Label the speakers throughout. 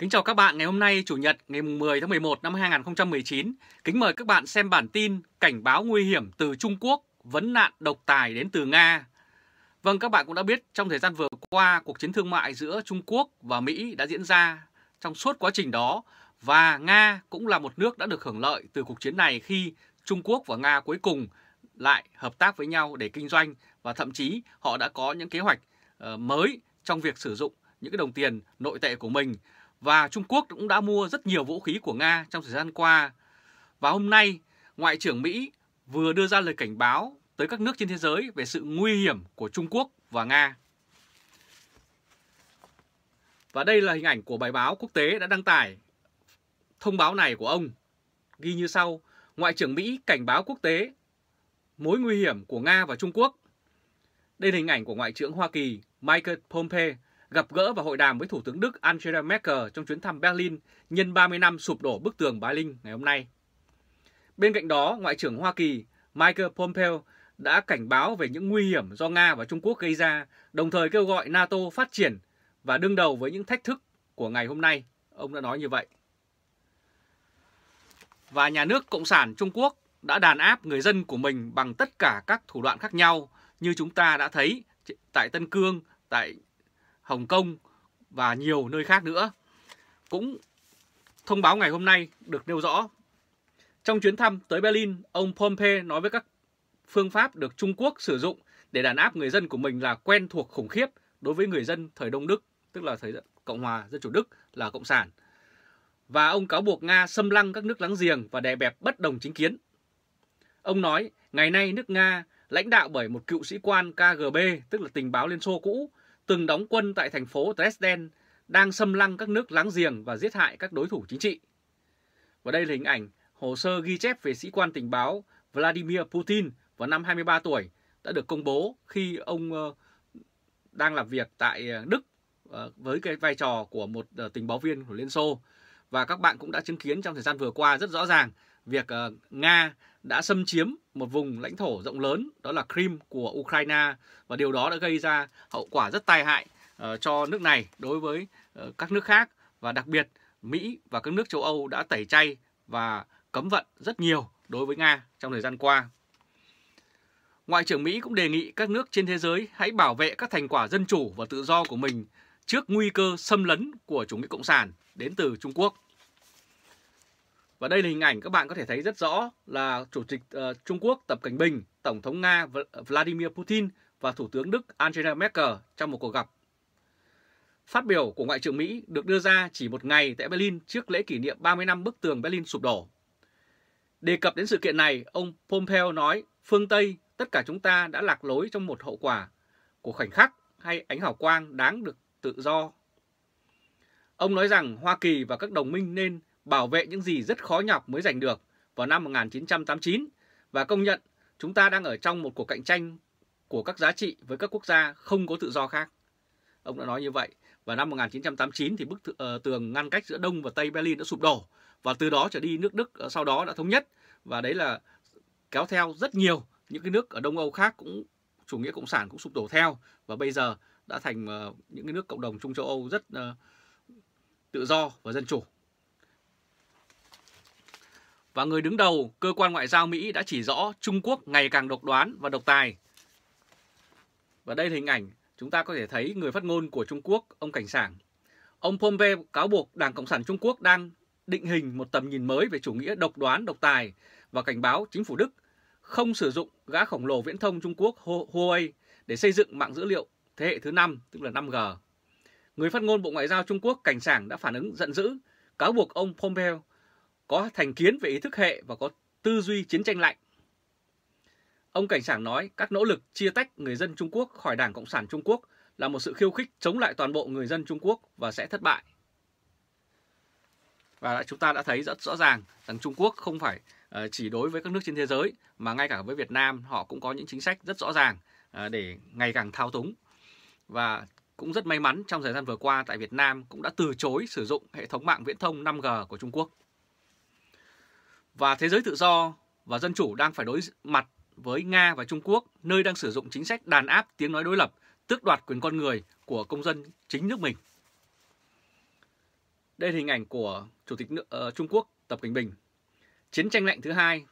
Speaker 1: Kính chào các bạn ngày hôm nay Chủ nhật ngày 10 tháng 11 năm 2019. Kính mời các bạn xem bản tin Cảnh báo nguy hiểm từ Trung Quốc, vấn nạn độc tài đến từ Nga. Vâng, các bạn cũng đã biết trong thời gian vừa qua cuộc chiến thương mại giữa Trung Quốc và Mỹ đã diễn ra trong suốt quá trình đó và Nga cũng là một nước đã được hưởng lợi từ cuộc chiến này khi Trung Quốc và Nga cuối cùng lại hợp tác với nhau để kinh doanh và thậm chí họ đã có những kế hoạch ờ, mới trong việc sử dụng những cái đồng tiền nội tệ của mình và Trung Quốc cũng đã mua rất nhiều vũ khí của Nga trong thời gian qua. Và hôm nay, Ngoại trưởng Mỹ vừa đưa ra lời cảnh báo tới các nước trên thế giới về sự nguy hiểm của Trung Quốc và Nga. Và đây là hình ảnh của bài báo quốc tế đã đăng tải thông báo này của ông. Ghi như sau, Ngoại trưởng Mỹ cảnh báo quốc tế mối nguy hiểm của Nga và Trung Quốc. Đây là hình ảnh của Ngoại trưởng Hoa Kỳ Michael Pompeo gặp gỡ và hội đàm với Thủ tướng Đức Angela Merkel trong chuyến thăm Berlin nhân 30 năm sụp đổ bức tường Berlin ngày hôm nay. Bên cạnh đó, Ngoại trưởng Hoa Kỳ Michael Pompeo đã cảnh báo về những nguy hiểm do Nga và Trung Quốc gây ra, đồng thời kêu gọi NATO phát triển và đương đầu với những thách thức của ngày hôm nay. Ông đã nói như vậy. Và nhà nước Cộng sản Trung Quốc đã đàn áp người dân của mình bằng tất cả các thủ đoạn khác nhau như chúng ta đã thấy tại Tân Cương, tại Hồng Kông và nhiều nơi khác nữa. Cũng thông báo ngày hôm nay được nêu rõ. Trong chuyến thăm tới Berlin, ông Pompeo nói với các phương pháp được Trung Quốc sử dụng để đàn áp người dân của mình là quen thuộc khủng khiếp đối với người dân thời Đông Đức, tức là thời Cộng hòa Dân chủ Đức là Cộng sản. Và ông cáo buộc Nga xâm lăng các nước láng giềng và đè bẹp bất đồng chính kiến. Ông nói, ngày nay nước Nga lãnh đạo bởi một cựu sĩ quan KGB, tức là tình báo Liên Xô cũ, từng đóng quân tại thành phố Dresden đang xâm lăng các nước láng giềng và giết hại các đối thủ chính trị. Và đây là hình ảnh hồ sơ ghi chép về sĩ quan tình báo Vladimir Putin vào năm 23 tuổi đã được công bố khi ông ờ, đang làm việc tại ờ, Đức ờ, với cái vai trò của một tình báo viên của Liên Xô. Và các bạn cũng đã chứng kiến trong thời gian vừa qua rất rõ ràng việc Nga đã xâm chiếm một vùng lãnh thổ rộng lớn đó là Crimea của Ukraine và điều đó đã gây ra hậu quả rất tai hại uh, cho nước này đối với uh, các nước khác và đặc biệt Mỹ và các nước châu Âu đã tẩy chay và cấm vận rất nhiều đối với Nga trong thời gian qua. Ngoại trưởng Mỹ cũng đề nghị các nước trên thế giới hãy bảo vệ các thành quả dân chủ và tự do của mình trước nguy cơ xâm lấn của chủ nghĩa cộng sản đến từ Trung Quốc. Và đây là hình ảnh các bạn có thể thấy rất rõ là Chủ tịch uh, Trung Quốc Tập Cảnh Bình, Tổng thống Nga Vladimir Putin và Thủ tướng Đức Angela Merkel trong một cuộc gặp. Phát biểu của Ngoại trưởng Mỹ được đưa ra chỉ một ngày tại Berlin trước lễ kỷ niệm 30 năm bức tường Berlin sụp đổ. Đề cập đến sự kiện này, ông Pompeo nói phương Tây tất cả chúng ta đã lạc lối trong một hậu quả của khoảnh khắc hay ánh hào quang đáng được tự do. Ông nói rằng Hoa Kỳ và các đồng minh nên bảo vệ những gì rất khó nhọc mới giành được vào năm 1989 và công nhận chúng ta đang ở trong một cuộc cạnh tranh của các giá trị với các quốc gia không có tự do khác. Ông đã nói như vậy. Và năm 1989 thì bức ờ, tường ngăn cách giữa Đông và Tây Berlin đã sụp đổ. Và từ đó trở đi nước Đức ờ, sau đó đã thống nhất. Và đấy là kéo theo rất nhiều những cái nước ở Đông Âu khác cũng chủ nghĩa cộng sản cũng sụp đổ theo. Và bây giờ đã thành ờ, những cái nước cộng đồng Trung châu Âu rất tự do và dân chủ và người đứng đầu cơ quan ngoại giao Mỹ đã chỉ rõ Trung Quốc ngày càng độc đoán và độc tài. Và đây là hình ảnh chúng ta có thể thấy người phát ngôn của Trung Quốc, ông Cảnh Sảng. Ông Pompeo cáo buộc Đảng Cộng sản Trung Quốc đang định hình một tầm nhìn mới về chủ nghĩa độc đoán, độc tài và cảnh báo chính phủ Đức không sử dụng gã khổng lồ viễn thông Trung Quốc Huawei để xây dựng mạng dữ liệu thế hệ thứ 5, tức là 5G. Người phát ngôn Bộ Ngoại giao Trung Quốc Cảnh Sảng đã phản ứng giận dữ, cáo buộc ông Pompeo có thành kiến về ý thức hệ và có tư duy chiến tranh lạnh. Ông Cảnh Sảng nói các nỗ lực chia tách người dân Trung Quốc khỏi Đảng Cộng sản Trung Quốc là một sự khiêu khích chống lại toàn bộ người dân Trung Quốc và sẽ thất bại. Và chúng ta đã thấy rất rõ ràng rằng Trung Quốc không phải ờ, chỉ đối với các nước trên thế giới mà ngay cả với Việt Nam họ cũng có những chính sách rất rõ ràng ờ, để ngày càng thao túng. Và cũng rất may mắn trong thời gian vừa qua tại Việt Nam cũng đã từ chối sử dụng hệ thống mạng viễn thông 5G của Trung Quốc. Và thế giới tự do và dân chủ đang phải đối mặt với Nga và Trung Quốc, nơi đang sử dụng chính sách đàn áp tiếng nói đối lập, tước đoạt quyền con người của công dân chính nước mình. Đây là hình ảnh của Chủ tịch nước, uh, Trung Quốc Tập Cận Bình. Chiến tranh lạnh thứ hai.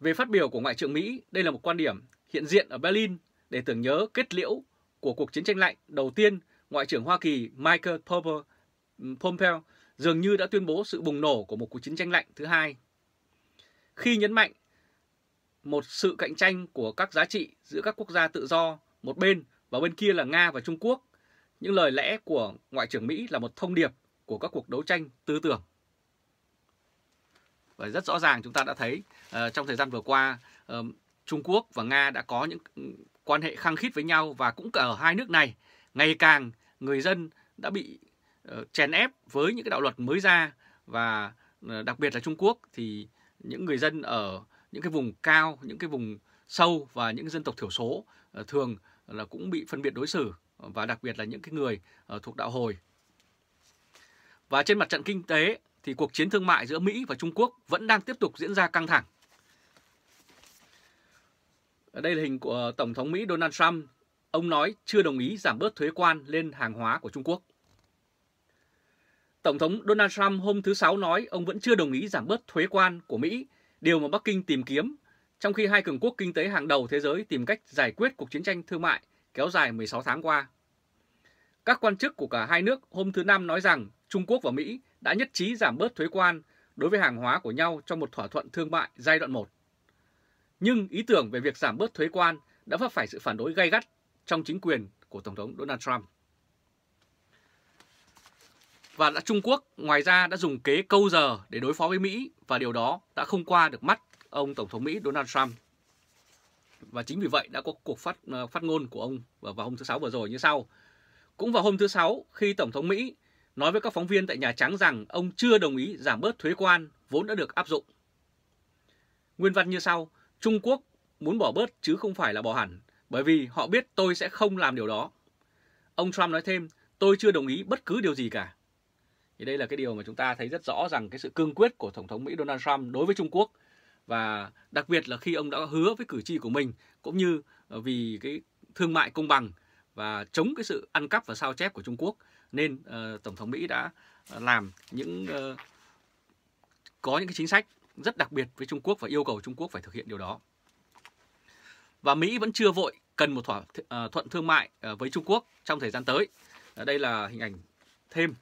Speaker 1: Về phát biểu của Ngoại trưởng Mỹ, đây là một quan điểm hiện diện ở Berlin để tưởng nhớ kết liễu của cuộc chiến tranh lạnh đầu tiên. Ngoại trưởng Hoa Kỳ Michael Pompeo ừ, dường như đã tuyên bố sự bùng nổ của một cuộc chiến tranh lạnh thứ hai khi nhấn mạnh một sự cạnh tranh của các giá trị giữa các quốc gia tự do một bên và bên kia là Nga và Trung Quốc. Những lời lẽ của Ngoại trưởng Mỹ là một thông điệp của các cuộc đấu tranh tư tưởng. Và rất rõ ràng chúng ta đã thấy uh, trong thời gian vừa qua uh, Trung Quốc và Nga đã có những quan hệ khăng khít với nhau và cũng cả ở hai nước này ngày càng người dân đã bị uh, chèn ép với những cái đạo luật mới ra và uh, đặc biệt là Trung Quốc thì những người dân ở những cái vùng cao, những cái vùng sâu và những dân tộc thiểu số ờ, thường là cũng bị phân biệt đối xử và đặc biệt là những cái người ờ, thuộc đạo hồi. Và trên mặt trận kinh tế thì cuộc chiến thương mại giữa Mỹ và Trung Quốc vẫn đang tiếp tục diễn ra căng thẳng. Ở đây là hình của Tổng thống Mỹ Donald Trump. Ông nói chưa đồng ý giảm bớt thuế quan lên hàng hóa của Trung Quốc. Tổng thống Donald Trump hôm thứ Sáu nói ông vẫn chưa đồng ý giảm bớt thuế quan của Mỹ, điều mà Bắc Kinh tìm kiếm, trong khi hai cường quốc kinh tế hàng đầu thế giới tìm cách giải quyết cuộc chiến tranh thương mại kéo dài 16 tháng qua. Các quan chức của cả hai nước hôm thứ Năm nói rằng Trung Quốc và Mỹ đã nhất trí giảm bớt thuế quan đối với hàng hóa của nhau trong một thỏa thuận thương mại giai đoạn 1. Nhưng ý tưởng về việc giảm bớt thuế quan đã vấp phải sự phản đối gay gắt trong chính quyền của Tổng thống Donald Trump. Và đã Trung Quốc ngoài ra đã dùng kế câu giờ để đối phó với Mỹ và điều đó đã không qua được mắt ông Tổng thống Mỹ Donald Trump. Và chính vì vậy đã có cuộc phát ờ, phát ngôn của ông vào hôm thứ Sáu vừa rồi như sau. Cũng vào hôm thứ Sáu khi Tổng thống Mỹ nói với các phóng viên tại Nhà Trắng rằng ông chưa đồng ý giảm bớt thuế quan vốn đã được áp dụng. Nguyên văn như sau, Trung Quốc muốn bỏ bớt chứ không phải là bỏ hẳn, bởi vì họ biết tôi sẽ không làm điều đó. Ông Trump nói thêm, tôi chưa đồng ý bất cứ điều gì cả. Thì đây là cái điều mà chúng ta thấy rất rõ rằng cái sự cương quyết của Tổng thống Mỹ Donald Trump đối với Trung Quốc và đặc biệt là khi ông đã hứa với cử tri của mình cũng như ờ, vì cái thương mại công bằng và chống cái sự ăn cắp và sao chép của Trung Quốc nên uh, tổng thống Mỹ đã ờ, làm những uh, có những cái chính sách rất đặc biệt với Trung Quốc và yêu cầu Trung Quốc phải thực hiện điều đó. Và Mỹ vẫn chưa vội cần một thỏa thuận thương mại với Trung Quốc trong thời gian tới. Đây là hình ảnh thêm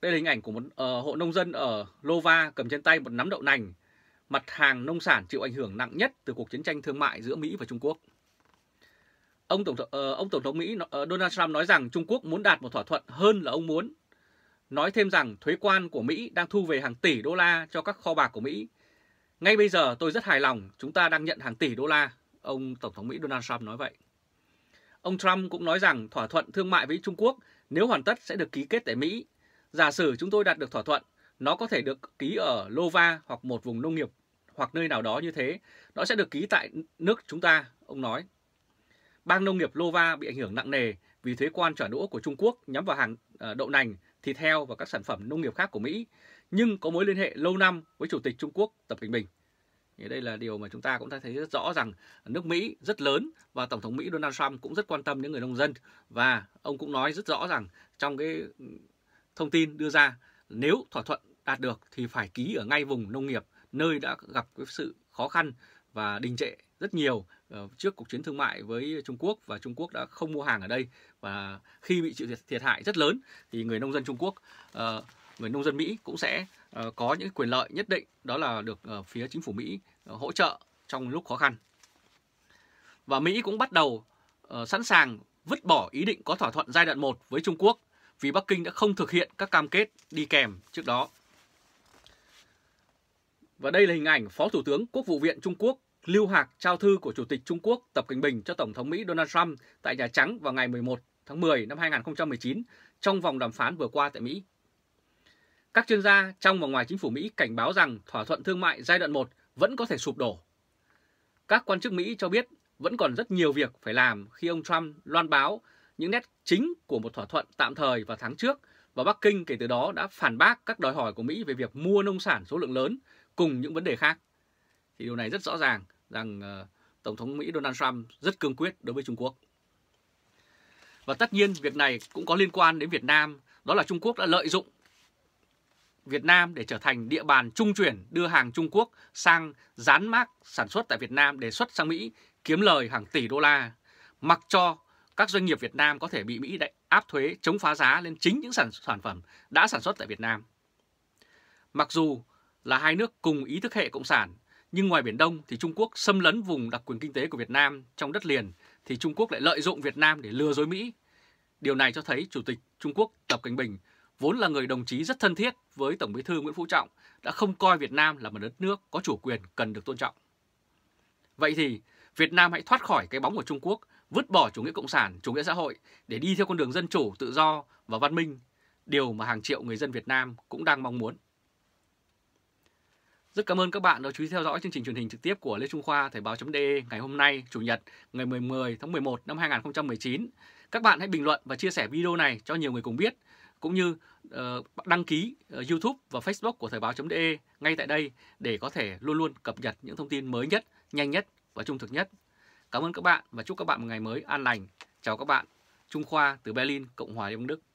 Speaker 1: đây là hình ảnh của một uh, hộ nông dân ở Lova cầm trên tay một nắm đậu nành, mặt hàng nông sản chịu ảnh hưởng nặng nhất từ cuộc chiến tranh thương mại giữa Mỹ và Trung Quốc. Ông tổng thống, uh, ờ, ông tổng thống Mỹ uh, Donald Trump nói rằng Trung Quốc muốn đạt một thỏa thuận hơn là ông muốn. Nói thêm rằng thuế quan của Mỹ đang thu về hàng tỷ đô la cho các kho bạc của Mỹ. Ngay bây giờ tôi rất hài lòng, chúng ta đang nhận hàng tỷ đô la, ông tổng thống Mỹ Donald Trump nói vậy. Ông Trump cũng nói rằng thỏa thuận thương mại với Trung Quốc nếu hoàn tất sẽ được ký kết tại Mỹ Giả sử chúng tôi đạt được thỏa thuận, nó có thể được ký ở Lova hoặc một vùng nông nghiệp hoặc nơi nào đó như thế, nó sẽ được ký tại nước chúng ta, ông nói. Bang nông nghiệp Lova bị ảnh hưởng nặng nề vì thuế quan trả đũa của Trung Quốc nhắm vào hàng ờ, đậu nành, thịt heo và các sản phẩm nông nghiệp khác của Mỹ, nhưng có mối liên hệ lâu năm với Chủ tịch Trung Quốc Tập Cận Bình. Thì đây là điều mà chúng ta cũng thấy rất rõ rằng nước Mỹ rất lớn và Tổng thống Mỹ Donald Trump cũng rất quan tâm đến người nông dân. Và ông cũng nói rất rõ rằng trong cái Thông tin đưa ra nếu thỏa thuận đạt được thì phải ký ở ngay vùng nông nghiệp nơi đã gặp cái sự khó khăn và đình trệ rất nhiều ờ, trước cuộc chiến thương mại với Trung Quốc và Trung Quốc đã không mua hàng ở đây và khi bị chịu thiệt, hại rất lớn thì người nông dân Trung Quốc ờ, người nông dân Mỹ cũng sẽ ờ, có những quyền lợi nhất định đó là được phía chính phủ Mỹ hỗ trợ trong lúc khó khăn và Mỹ cũng bắt đầu sẵn sàng vứt bỏ ý định có thỏa thuận giai đoạn 1 với Trung Quốc vì Bắc Kinh đã không thực hiện các cam kết đi kèm trước đó. Và đây là hình ảnh Phó Thủ tướng Quốc vụ viện Trung Quốc Lưu Hạc trao thư của Chủ tịch Trung Quốc Tập Cận Bình cho Tổng thống Mỹ Donald Trump tại Nhà Trắng vào ngày 11 tháng 10 năm 2019 trong vòng đàm phán vừa qua tại Mỹ. Các chuyên gia trong và ngoài chính phủ Mỹ cảnh báo rằng thỏa thuận thương mại giai đoạn 1 vẫn có thể sụp đổ. Các quan chức Mỹ cho biết vẫn còn rất nhiều việc phải làm khi ông Trump loan báo những nét chính của một thỏa thuận tạm thời vào tháng trước và Bắc Kinh kể từ đó đã phản bác các đòi hỏi của Mỹ về việc mua nông sản số lượng lớn cùng những vấn đề khác. Thì điều này rất rõ ràng rằng ờ, Tổng thống Mỹ Donald Trump rất cương quyết đối với Trung Quốc. Và tất nhiên việc này cũng có liên quan đến Việt Nam, đó là Trung Quốc đã lợi dụng Việt Nam để trở thành địa bàn trung chuyển đưa hàng Trung Quốc sang dán mác sản xuất tại Việt Nam để xuất sang Mỹ kiếm lời hàng tỷ đô la, mặc cho các doanh nghiệp Việt Nam có thể bị Mỹ đại áp thuế chống phá giá lên chính những sản, sản phẩm đã sản xuất tại Việt Nam. Mặc dù là hai nước cùng ý thức hệ cộng sản, nhưng ngoài Biển Đông thì Trung Quốc xâm lấn vùng đặc quyền kinh tế của Việt Nam trong đất liền thì Trung Quốc lại lợi dụng Việt Nam để lừa dối Mỹ. Điều này cho thấy Chủ tịch Trung Quốc Tập Cảnh Bình vốn là người đồng chí rất thân thiết với Tổng bí thư Nguyễn Phú Trọng đã không coi Việt Nam là một đất nước có chủ quyền cần được tôn trọng. Vậy thì Việt Nam hãy thoát khỏi cái bóng của Trung Quốc vứt bỏ chủ nghĩa cộng sản, chủ nghĩa xã hội để đi theo con đường dân chủ, tự do và văn minh, điều mà hàng triệu người dân Việt Nam cũng đang mong muốn. Rất cảm ơn các bạn đã chú ý theo dõi chương trình truyền hình trực tiếp của Lê Trung Khoa Thời báo.de ngày hôm nay, Chủ nhật, ngày 10 tháng 11 năm 2019. Các bạn hãy bình luận và chia sẻ video này cho nhiều người cùng biết, cũng như ờ, đăng ký ờ, YouTube và Facebook của Thời báo.de ngay tại đây để có thể luôn luôn cập nhật những thông tin mới nhất, nhanh nhất và trung thực nhất Cảm ơn các bạn và chúc các bạn một ngày mới an lành. Chào các bạn. Trung Khoa từ Berlin, Cộng hòa Liên bang Đức.